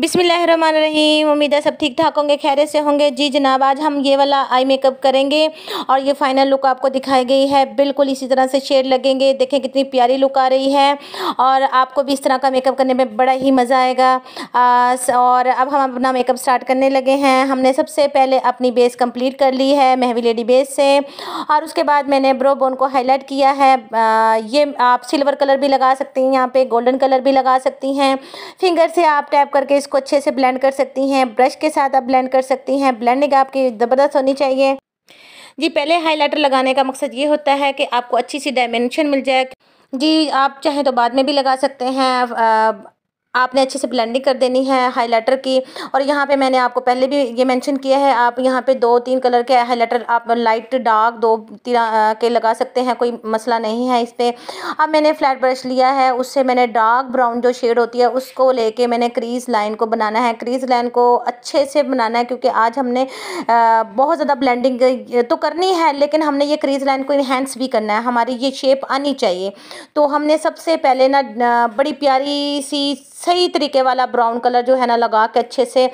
बिसमीम उम्मीद है सब ठीक ठाक होंगे खैरे से होंगे जी जनाब आज हम ये वाला आई मेकअप करेंगे और ये फाइनल लुक आपको दिखाई गई है बिल्कुल इसी तरह से शेड लगेंगे देखें कितनी प्यारी लुक आ रही है और आपको भी इस तरह का मेकअप करने में बड़ा ही मज़ा आएगा आ, और अब हम अपना मेकअप स्टार्ट करने लगे हैं हमने सबसे पहले अपनी बेस कम्प्लीट कर ली है महवी लेडी बेस से और उसके बाद मैंने ब्रो बोन को हाईलाइट किया है आ, ये आप सिल्वर कलर भी लगा सकती हैं यहाँ पर गोल्डन कलर भी लगा सकती हैं फिंगर से आप टैप करके इसको अच्छे से ब्लेंड कर सकती हैं ब्रश के साथ आप ब्लेंड कर सकती हैं ब्लेंडिंग आपकी ज़बरदस्त होनी चाहिए जी पहले हाइलाइटर लगाने का मकसद ये होता है कि आपको अच्छी सी डायमेंशन मिल जाए जी आप चाहें तो बाद में भी लगा सकते हैं आपने अच्छे से ब्लेंडिंग कर देनी है हाइलाइटर की और यहाँ पे मैंने आपको पहले भी ये मेंशन किया है आप यहाँ पे दो तीन कलर के हाइलाइटर आप लाइट डार्क दो तीन के लगा सकते हैं कोई मसला नहीं है इस पर अब मैंने फ्लैट ब्रश लिया है उससे मैंने डार्क ब्राउन जो शेड होती है उसको लेके मैंने क्रीज लाइन को बनाना है क्रीज लाइन को अच्छे से बनाना है क्योंकि आज हमने बहुत ज़्यादा ब्लैंडिंग तो करनी है लेकिन हमने ये क्रीज लाइन को इन्हेंस भी करना है हमारी ये शेप आनी चाहिए तो हमने सबसे पहले ना बड़ी प्यारी सी सही तरीके वाला ब्राउन कलर जो है ना लगा के अच्छे से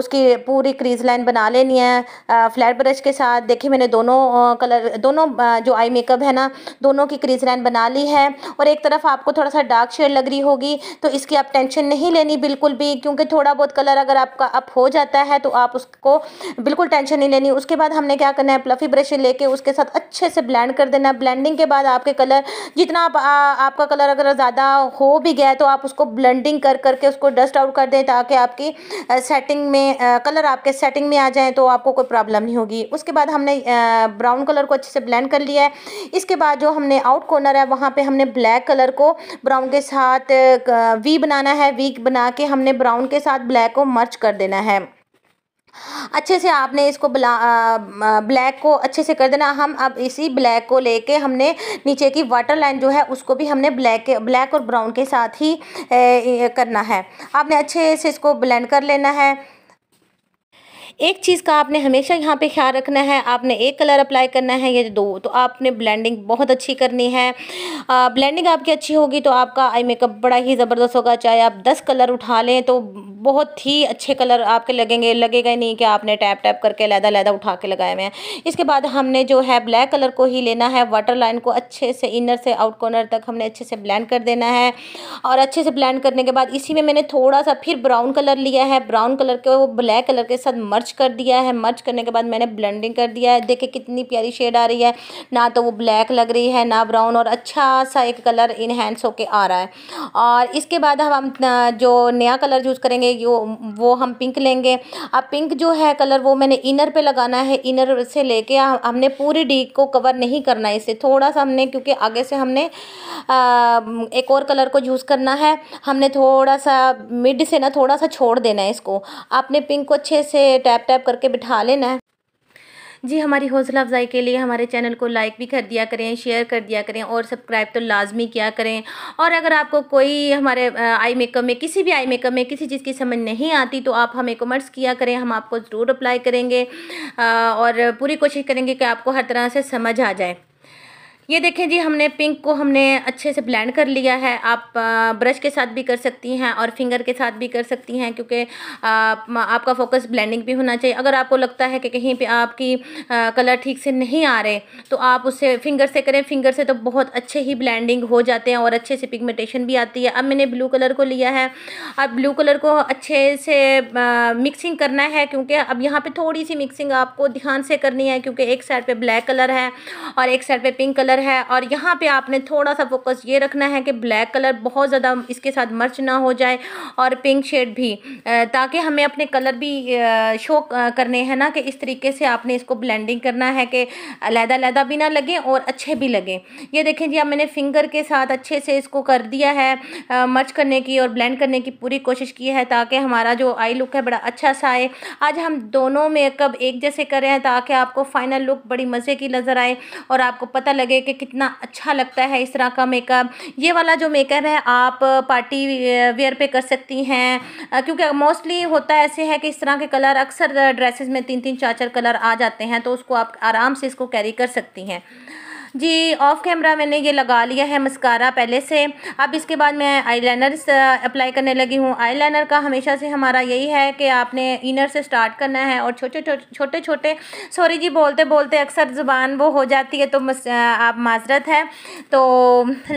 उसकी पूरी क्रीज लाइन बना लेनी है फ्लैट ब्रश के साथ देखिए मैंने दोनों कलर दोनों जो आई मेकअप है ना दोनों की क्रीज लाइन बना ली है और एक तरफ आपको थोड़ा सा डार्क शेड लग रही होगी तो इसकी आप टेंशन नहीं लेनी बिल्कुल भी क्योंकि थोड़ा बहुत कलर अगर आपका अप हो जाता है तो आप उसको बिल्कुल टेंशन नहीं लेनी उसके बाद हमने क्या करना है प्लफी ब्रश लेके उसके साथ अच्छे से ब्लेंड कर देना ब्लेंडिंग के बाद आपके कलर जितना आप, आ, आपका कलर अगर ज़्यादा हो भी गया तो आप उसको ब्लेंडिंग कर करके उसको डस्ट आउट कर दें ताकि आपकी सेटिंग में कलर आपके सेटिंग में आ जाए तो आपको कोई प्रॉब्लम नहीं होगी उसके बाद हमने ब्राउन कलर को अच्छे से ब्लेंड कर लिया है इसके बाद जो हमने आउट कॉर्नर है वहाँ पर हमने ब्लैक कलर को ब्राउन के साथ वी बनाना है वी बना के हमने ब्राउन के साथ ब्लैक को मर्च कर देना है अच्छे से आपने इसको ब्ला ब्लैक को अच्छे से कर देना हम अब इसी ब्लैक को लेके हमने नीचे की वाटर लाइन जो है उसको भी हमने ब्लैक ब्लैक और ब्राउन के साथ ही ए, ए, करना है आपने अच्छे से इसको ब्लेंड कर लेना है एक चीज़ का आपने हमेशा यहाँ पे ख्याल रखना है आपने एक कलर अप्लाई करना है या दो तो आपने ब्लेंडिंग बहुत अच्छी करनी है ब्लेंडिंग आपकी अच्छी होगी तो आपका आई मेकअप बड़ा ही ज़बरदस्त होगा चाहे आप दस कलर उठा लें तो बहुत ही अच्छे कलर आपके लगेंगे लगेगा ही नहीं कि आपने टैप टैप करके लैदा लैदा उठा के लगाए हुए हैं इसके बाद हमने जो है ब्लैक कलर को ही लेना है वाटर लाइन को अच्छे से इनर से आउट कॉर्नर तक हमने अच्छे से ब्लैंड कर देना है और अच्छे से ब्लैंड करने के बाद इसी में मैंने थोड़ा सा फिर ब्राउन कलर लिया है ब्राउन कलर वो ब्लैक कलर के साथ मर्ज मर्च कर दिया है मर्च करने के बाद मैंने ब्लेंडिंग कर दिया है देखिए कितनी प्यारी शेड आ रही है ना तो वो ब्लैक लग रही है ना ब्राउन और अच्छा सा एक कलर इनहेंस होके आ रहा है और इसके बाद हम जो नया कलर यूज़ करेंगे यो वो हम पिंक लेंगे अब पिंक जो है कलर वो मैंने इनर पे लगाना है इनर से लेके हमने पूरी डी को कवर नहीं करना है इसे थोड़ा सा हमने क्योंकि आगे से हमने आ, एक और कलर को यूज़ करना है हमने थोड़ा सा मिड से ना थोड़ा सा छोड़ देना है इसको आपने पिंक को अच्छे से टैप टैप करके बिठा लेना है जी हमारी हौसला अफजाई के लिए हमारे चैनल को लाइक भी कर दिया करें शेयर कर दिया करें और सब्सक्राइब तो लाजमी किया करें और अगर आपको कोई हमारे आई मेकअप में किसी भी आई मेकअप में किसी चीज़ की समझ नहीं आती तो आप हमें कमेंट्स किया करें हम आपको ज़रूर अप्लाई करेंगे और पूरी कोशिश करेंगे कि आपको हर तरह से समझ आ जाए ये देखें जी हमने पिंक को हमने अच्छे से ब्लेंड कर लिया है आप ब्रश के साथ भी कर सकती हैं और फिंगर के साथ भी कर सकती हैं क्योंकि आप, आपका फोकस ब्लेंडिंग भी होना चाहिए अगर आपको लगता है कि कहीं पे आपकी कलर ठीक से नहीं आ रहे तो आप उसे फिंगर से करें फिंगर से तो बहुत अच्छे ही ब्लेंडिंग हो जाते हैं और अच्छे से पिगमेंटेशन भी आती है अब मैंने ब्लू कलर को लिया है अब ब्लू कलर को अच्छे से मिक्सिंग करना है क्योंकि अब यहाँ पर थोड़ी सी मिक्सिंग आपको ध्यान से करनी है क्योंकि एक साइड पर ब्लैक कलर है और एक साइड पर पिंक कलर कलर है और यहाँ पे आपने थोड़ा सा फोकस ये रखना है कि ब्लैक कलर बहुत ज़्यादा इसके साथ मर्च ना हो जाए और पिंक शेड भी ताकि हमें अपने कलर भी शो करने हैं ना कि इस तरीके से आपने इसको ब्लेंडिंग करना है कि अलहदा लहदा भी ना लगे और अच्छे भी लगे ये देखें जी अब मैंने फिंगर के साथ अच्छे से इसको कर दिया है मर्च करने की और ब्लेंड करने की पूरी कोशिश की है ताकि हमारा जो आई लुक है बड़ा अच्छा सा आए आज हम दोनों मेकअप एक जैसे कर रहे हैं ताकि आपको फ़ाइनल लुक बड़ी मज़े की नज़र आए और आपको पता लगे के कितना अच्छा लगता है इस तरह का मेकअप ये वाला जो मेकअप है आप पार्टी वेयर पे कर सकती हैं क्योंकि मोस्टली होता ऐसे है कि इस तरह के कलर अक्सर ड्रेसेस में तीन तीन चार चार कलर आ जाते हैं तो उसको आप आराम से इसको कैरी कर सकती हैं जी ऑफ कैमरा मैंने ये लगा लिया है मस्कारा पहले से अब इसके बाद मैं आईलाइनर अप्लाई करने लगी हूँ आईलाइनर का हमेशा से हमारा यही है कि आपने इनर से स्टार्ट करना है और छोटे छोटे छोटे सॉरी जी बोलते बोलते अक्सर ज़ुबान वो हो जाती है तो आप माजरत है तो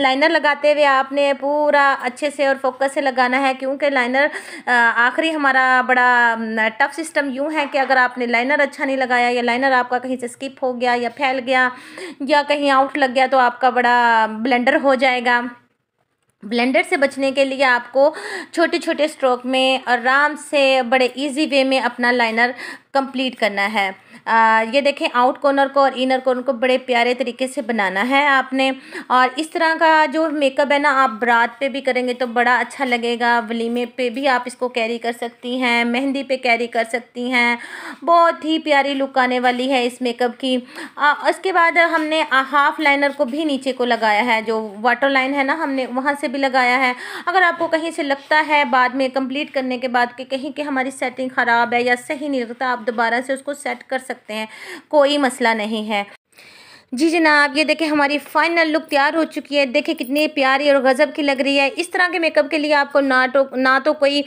लाइनर लगाते हुए आपने पूरा अच्छे से और फोकस से लगाना है क्योंकि लाइनर आखिरी हमारा बड़ा टफ सिस्टम यूँ है कि अगर आपने लाइनर अच्छा नहीं लगाया या लाइनर आपका कहीं से स्किप हो गया या फैल गया या कहीं कहीं आउट लग गया तो आपका बड़ा ब्लेंडर हो जाएगा ब्लेंडर से बचने के लिए आपको छोटे छोटे स्ट्रोक में आराम से बड़े इजी वे में अपना लाइनर कंप्लीट करना है आ, ये देखें आउट कॉर्नर को और इनर कॉर्नर को बड़े प्यारे तरीके से बनाना है आपने और इस तरह का जो मेकअप है ना आप बरात पे भी करेंगे तो बड़ा अच्छा लगेगा वलीमे पे भी आप इसको कैरी कर सकती हैं मेहंदी पे कैरी कर सकती हैं बहुत ही प्यारी लुक आने वाली है इस मेकअप की आ, उसके बाद हमने हाफ़ लाइनर को भी नीचे को लगाया है जो वाटर लाइन है ना हमने वहाँ से भी लगाया है अगर आपको कहीं से लगता है बाद में कम्प्लीट करने के बाद कि कहीं कि हमारी सेटिंग ख़राब है या सही नहीं लगता आप दोबारा से उसको सेट कर सकते हैं कोई मसला नहीं है जी जनाब ये देखें हमारी फाइनल लुक तैयार हो चुकी है देखें कितनी प्यारी और गज़ब की लग रही है इस तरह के मेकअप के लिए आपको ना तो ना तो कोई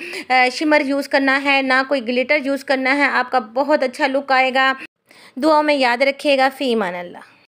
शिमर यूज़ करना है ना कोई ग्लिटर यूज़ करना है आपका बहुत अच्छा लुक आएगा दुआ में याद रखिएगा फ़ी मान अल्लाह